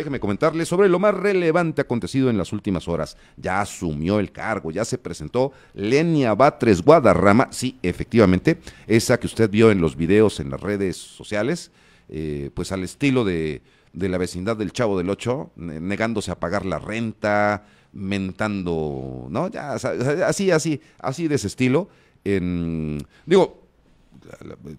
déjeme comentarle sobre lo más relevante acontecido en las últimas horas. Ya asumió el cargo, ya se presentó Lenia Batres Guadarrama, sí, efectivamente, esa que usted vio en los videos en las redes sociales, eh, pues al estilo de, la vecindad del Chavo del Ocho, negándose a pagar la renta, mentando, ¿no? Ya, así, así, así de ese estilo. digo,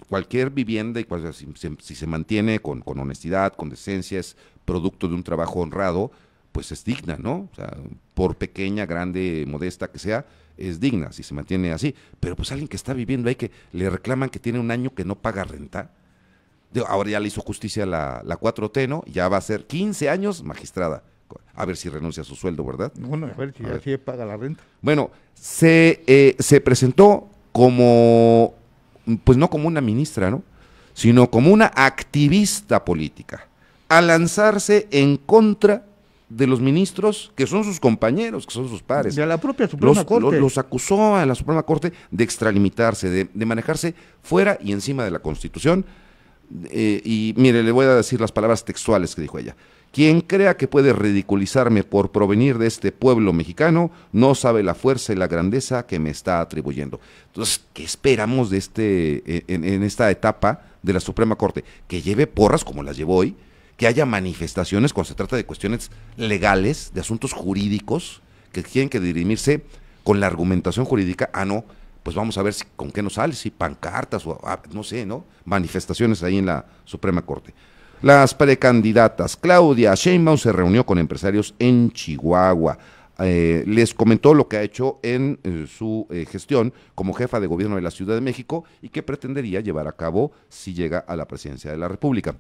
cualquier vivienda, y si, se mantiene con, honestidad, con decencia, es producto de un trabajo honrado, pues es digna, ¿no? O sea, por pequeña, grande, modesta que sea, es digna si se mantiene así. Pero pues alguien que está viviendo ahí que le reclaman que tiene un año que no paga renta. ahora ya le hizo justicia la, la 4T, ¿no? Ya va a ser 15 años magistrada. A ver si renuncia a su sueldo, ¿verdad? Bueno, a ver si paga la renta. Bueno, se, eh, se presentó como pues no como una ministra, ¿no? sino como una activista política, a lanzarse en contra de los ministros que son sus compañeros, que son sus pares. a la propia Suprema los, Corte. Los, acusó a la Suprema Corte de extralimitarse, de, de manejarse fuera y encima de la Constitución, eh, y mire, le voy a decir las palabras textuales que dijo ella. Quien crea que puede ridiculizarme por provenir de este pueblo mexicano no sabe la fuerza y la grandeza que me está atribuyendo. Entonces, ¿qué esperamos de este, eh, en, esta etapa de la Suprema Corte? Que lleve porras como las llevo hoy, que haya manifestaciones cuando se trata de cuestiones legales, de asuntos jurídicos, que tienen que dirimirse con la argumentación jurídica. Ah, no, pues vamos a ver si, con qué nos sale, si pancartas o ah, no sé, ¿no? Manifestaciones ahí en la Suprema Corte. Las precandidatas, Claudia Sheinbaum se reunió con empresarios en Chihuahua. Eh, les comentó lo que ha hecho en eh, su eh, gestión como jefa de gobierno de la Ciudad de México y que pretendería llevar a cabo si llega a la presidencia de la República.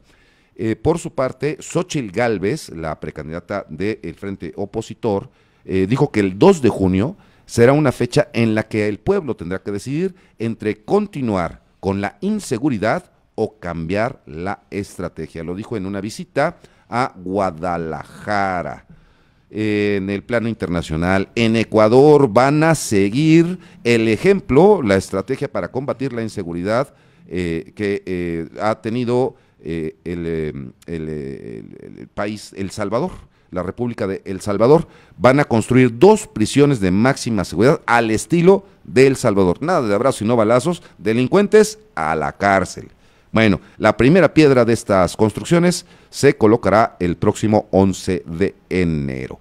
por su parte, Xochil Gálvez, la precandidata del Frente Opositor, dijo que el 2 de junio será una fecha en la que el pueblo tendrá que decidir entre continuar con la inseguridad o cambiar la estrategia. Lo dijo en una visita a Guadalajara. En el plano internacional, en Ecuador van a seguir el ejemplo, la estrategia para combatir la inseguridad eh, que eh, ha tenido eh, el país El Salvador la República de El Salvador, van a construir dos prisiones de máxima seguridad al estilo de El Salvador. Nada de abrazos y no balazos, delincuentes a la cárcel. Bueno, la primera piedra de estas construcciones se colocará el próximo 11 de enero.